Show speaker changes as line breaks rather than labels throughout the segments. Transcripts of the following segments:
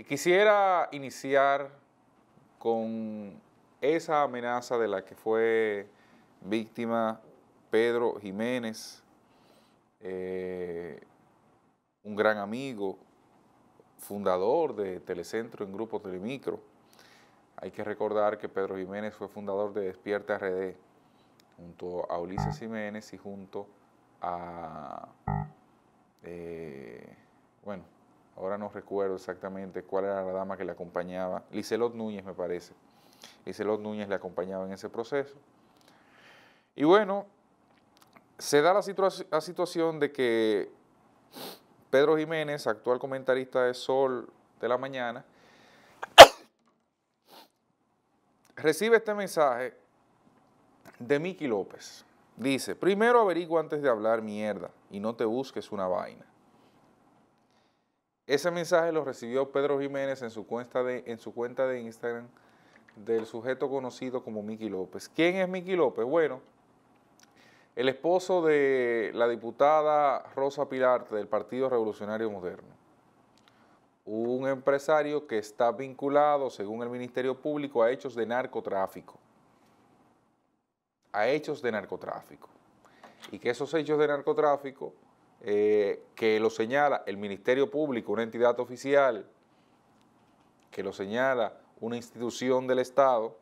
Y quisiera iniciar con esa amenaza de la que fue víctima Pedro Jiménez, eh, un gran amigo, fundador de Telecentro en Grupo Telemicro. Hay que recordar que Pedro Jiménez fue fundador de Despierta RD, junto a Ulises Jiménez y junto a, eh, bueno, ahora no recuerdo exactamente cuál era la dama que le acompañaba, Licelot Núñez me parece. Licelot Núñez le acompañaba en ese proceso. Y bueno, se da la, situación de que Pedro Jiménez, actual comentarista de Sol de la Mañana, recibe este mensaje de Miki López. Dice, primero averiguo antes de hablar mierda y no te busques una vaina. Ese mensaje lo recibió Pedro Jiménez en su cuenta de, en su cuenta de Instagram del sujeto conocido como Miki López. ¿Quién es Miki López? Bueno, el esposo de la diputada Rosa Pilarte del Partido Revolucionario Moderno. Un empresario que está vinculado, según el Ministerio Público, a hechos de narcotráfico. A hechos de narcotráfico. Y que esos hechos de narcotráfico eh, que lo señala el Ministerio Público, una entidad oficial, que lo señala una institución del Estado,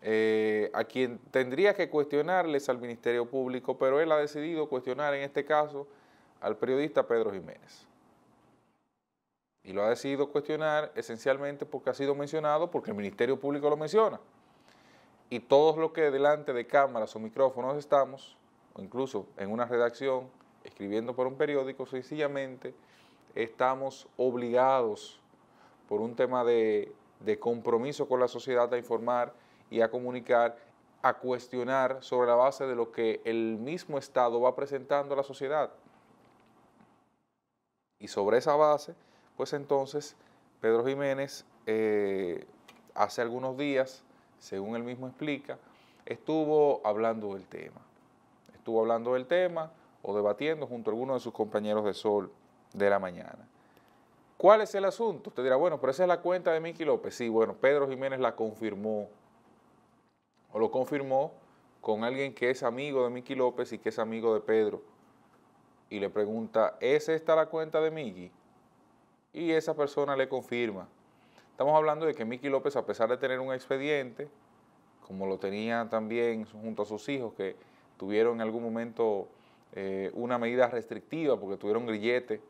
eh, a quien tendría que cuestionarles al Ministerio Público, pero él ha decidido cuestionar en este caso al periodista Pedro Jiménez. Y lo ha decidido cuestionar esencialmente porque ha sido mencionado, porque el Ministerio Público lo menciona. Y todos los que delante de cámaras o micrófonos estamos, incluso en una redacción, escribiendo por un periódico, sencillamente estamos obligados por un tema de, compromiso con la sociedad a informar y a comunicar, a cuestionar sobre la base de lo que el mismo Estado va presentando a la sociedad. Y sobre esa base, pues entonces Pedro Jiménez eh, hace algunos días, según él mismo explica, estuvo hablando del tema estuvo hablando del tema o debatiendo junto a alguno de sus compañeros de sol de la mañana. ¿Cuál es el asunto? Usted dirá, bueno, pero esa es la cuenta de Miki López. Sí, bueno, Pedro Jiménez la confirmó, o lo confirmó con alguien que es amigo de Miki López y que es amigo de Pedro. Y le pregunta, ¿es esta la cuenta de Miki? Y esa persona le confirma. Estamos hablando de que Miki López, a pesar de tener un expediente, como lo tenía también junto a sus hijos, que tuvieron en algún momento eh, una medida restrictiva porque tuvieron grillete,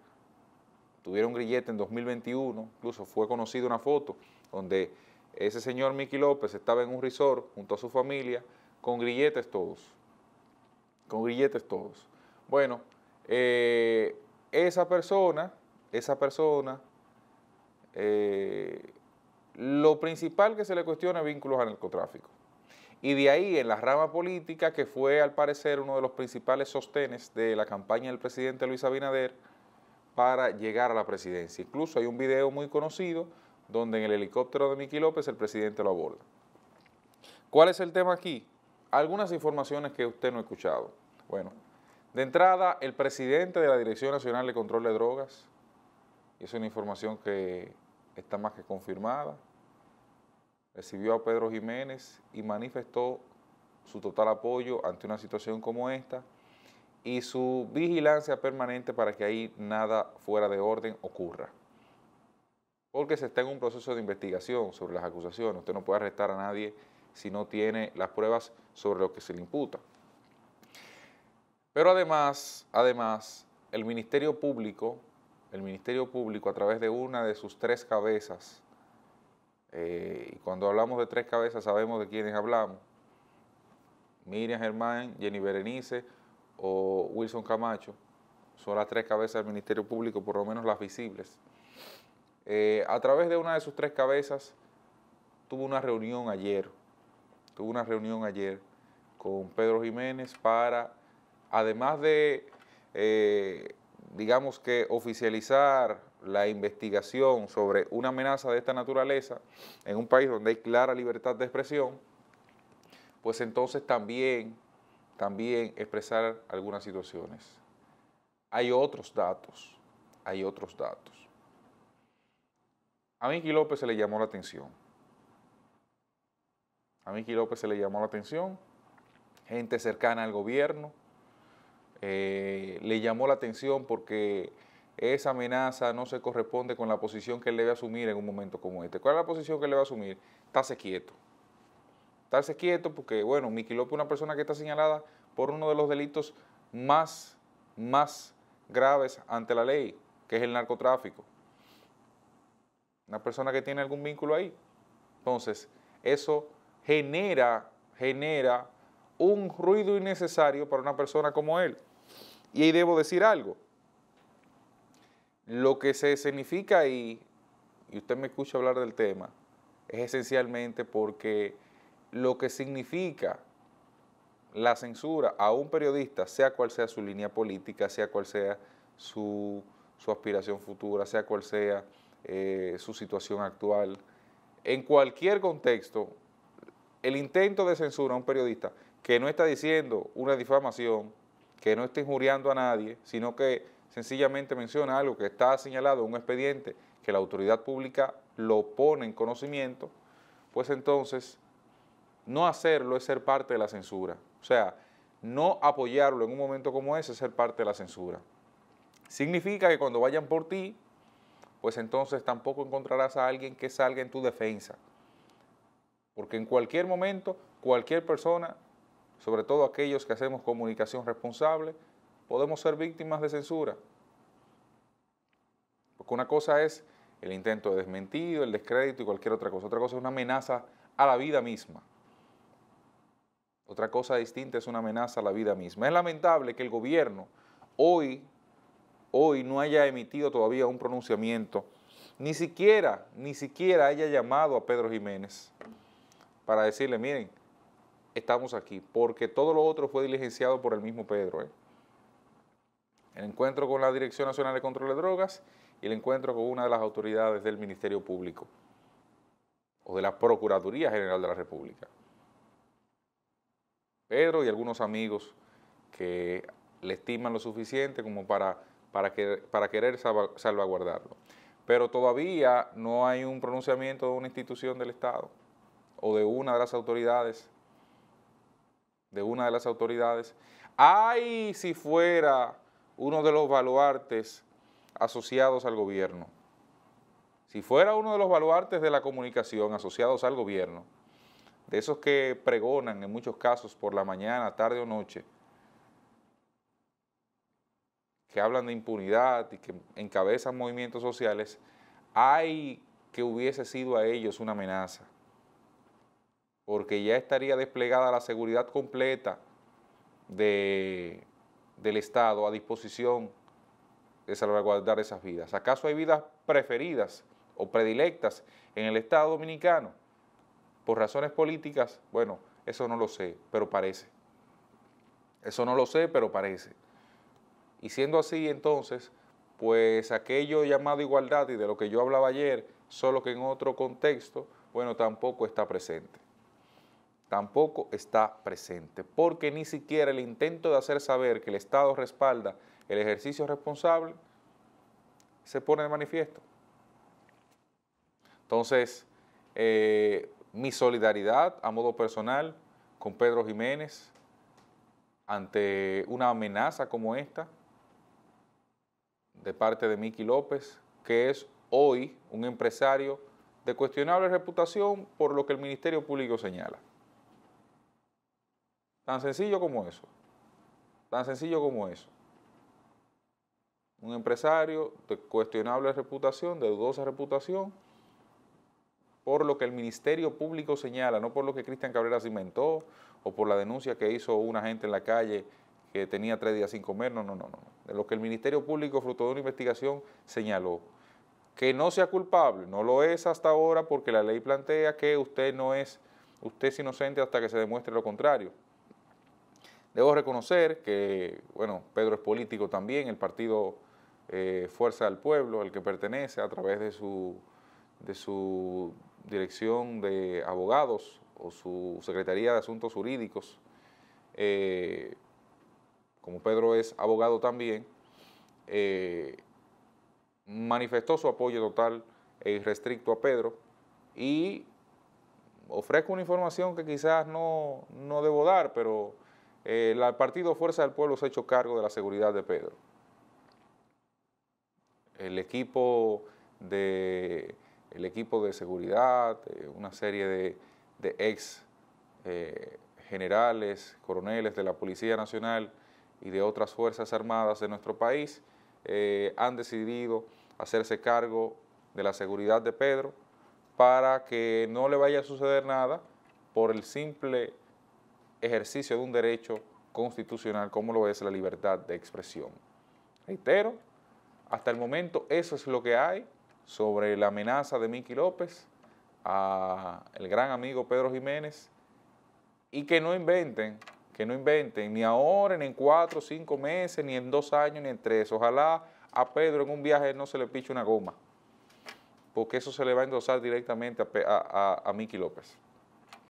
tuvieron grillete en 2021, incluso fue conocida una foto donde ese señor Miki López estaba en un resort junto a su familia con grilletes todos, con grilletes todos. Bueno, eh, esa persona, esa persona, eh, lo principal que se le cuestiona es vínculos al narcotráfico y de ahí en la rama política, que fue al parecer uno de los principales sostenes de la campaña del presidente Luis Abinader para llegar a la presidencia. Incluso hay un video muy conocido donde en el helicóptero de Miki López el presidente lo aborda. ¿Cuál es el tema aquí? Algunas informaciones que usted no ha escuchado. Bueno, de entrada, el presidente de la Dirección Nacional de Control de Drogas, y es una información que está más que confirmada, recibió a Pedro Jiménez y manifestó su total apoyo ante una situación como esta y su vigilancia permanente para que ahí nada fuera de orden ocurra. Porque se está en un proceso de investigación sobre las acusaciones. Usted no puede arrestar a nadie si no tiene las pruebas sobre lo que se le imputa. Pero además, además, el Ministerio Público, el Ministerio Público a través de una de sus tres cabezas, eh, y cuando hablamos de tres cabezas sabemos de quiénes hablamos. Miriam Germán, Jenny Berenice o Wilson Camacho son las tres cabezas del Ministerio Público, por lo menos las visibles. Eh, a través de una de sus tres cabezas tuvo una reunión ayer, tuvo una reunión ayer con Pedro Jiménez para, además de, eh, digamos que oficializar la investigación sobre una amenaza de esta naturaleza en un país donde hay clara libertad de expresión, pues entonces también, también expresar algunas situaciones. Hay otros datos, hay otros datos. A Miki López se le llamó la atención. A Miki López se le llamó la atención, gente cercana al gobierno, eh, le llamó la atención porque esa amenaza no se corresponde con la posición que él debe asumir en un momento como este. ¿Cuál es la posición que él debe asumir? Estarse quieto. Estarse quieto porque, bueno, Miki López es una persona que está señalada por uno de los delitos más, más graves ante la ley, que es el narcotráfico. Una persona que tiene algún vínculo ahí. Entonces, eso genera, genera un ruido innecesario para una persona como él. Y ahí debo decir algo. Lo que se significa ahí, y usted me escucha hablar del tema, es esencialmente porque lo que significa la censura a un periodista, sea cual sea su línea política, sea cual sea su, aspiración futura, sea cual sea eh, su situación actual, en cualquier contexto, el intento de censura a un periodista que no está diciendo una difamación, que no está injuriando a nadie, sino que sencillamente menciona algo que está señalado en un expediente que la autoridad pública lo pone en conocimiento, pues entonces no hacerlo es ser parte de la censura. O sea, no apoyarlo en un momento como ese es ser parte de la censura. Significa que cuando vayan por ti, pues entonces tampoco encontrarás a alguien que salga en tu defensa. Porque en cualquier momento, cualquier persona, sobre todo aquellos que hacemos comunicación responsable, podemos ser víctimas de censura. Porque una cosa es el intento de desmentido, el descrédito y cualquier otra cosa. Otra cosa es una amenaza a la vida misma. Otra cosa distinta es una amenaza a la vida misma. Es lamentable que el gobierno hoy, hoy no haya emitido todavía un pronunciamiento, ni siquiera, ni siquiera haya llamado a Pedro Jiménez para decirle, miren, estamos aquí, porque todo lo otro fue diligenciado por el mismo Pedro. ¿eh? el encuentro con la Dirección Nacional de Control de Drogas y el encuentro con una de las autoridades del Ministerio Público o de la Procuraduría General de la República. Pedro y algunos amigos que le estiman lo suficiente como para, para querer salvaguardarlo. Pero todavía no hay un pronunciamiento de una institución del Estado o de una de las autoridades. De una de las autoridades. Ay, si fuera uno de los baluartes asociados al gobierno. Si fuera uno de los baluartes de la comunicación asociados al gobierno, de esos que pregonan en muchos casos por la mañana, tarde o noche, que hablan de impunidad y que encabezan movimientos sociales, hay que hubiese sido a ellos una amenaza, porque ya estaría desplegada la seguridad completa de del Estado a disposición de salvaguardar esas vidas. ¿Acaso hay vidas preferidas o predilectas en el Estado dominicano por razones políticas? Bueno, eso no lo sé, pero parece. Eso no lo sé, pero parece. Y siendo así, entonces, pues aquello llamado igualdad y de lo que yo hablaba ayer, solo que en otro contexto, bueno, tampoco está presente tampoco está presente, porque ni siquiera el intento de hacer saber que el Estado respalda el ejercicio responsable se pone de manifiesto. Entonces, eh, mi solidaridad a modo personal con Pedro Jiménez ante una amenaza como esta de parte de Miki López, que es hoy un empresario de cuestionable reputación por lo que el Ministerio Público señala. Tan sencillo como eso. Tan sencillo como eso. Un empresario de cuestionable reputación, de dudosa reputación, por lo que el Ministerio Público señala, no por lo que Cristian Cabrera se inventó o por la denuncia que hizo una gente en la calle que tenía tres días sin comer, no, no, no, no. De lo que el Ministerio Público, fruto de una investigación, señaló. Que no sea culpable, no lo es hasta ahora porque la ley plantea que usted no es, usted es inocente hasta que se demuestre lo contrario. Debo reconocer que, bueno, Pedro es político también, el partido eh, Fuerza del Pueblo, al que pertenece a través de su, de su dirección de abogados o su Secretaría de Asuntos Jurídicos. Eh, como Pedro es abogado también, eh, manifestó su apoyo total e irrestricto a Pedro y ofrezco una información que quizás no, no debo dar, pero el eh, partido Fuerza del Pueblo se ha hecho cargo de la seguridad de Pedro. El equipo de, el equipo de seguridad, eh, una serie de, de ex eh, generales, coroneles de la Policía Nacional y de otras Fuerzas Armadas de nuestro país, han decidido hacerse cargo de la seguridad de Pedro para que no le vaya a suceder nada por el simple ejercicio de un derecho constitucional como lo es la libertad de expresión. Reitero, hasta el momento eso es lo que hay sobre la amenaza de Miki López a el gran amigo Pedro Jiménez y que no inventen, que no inventen ni ahora, ni en cuatro, cinco meses, ni en dos años, ni en tres. Ojalá a Pedro en un viaje no se le piche una goma, porque eso se le va a endosar directamente a, a Miki López.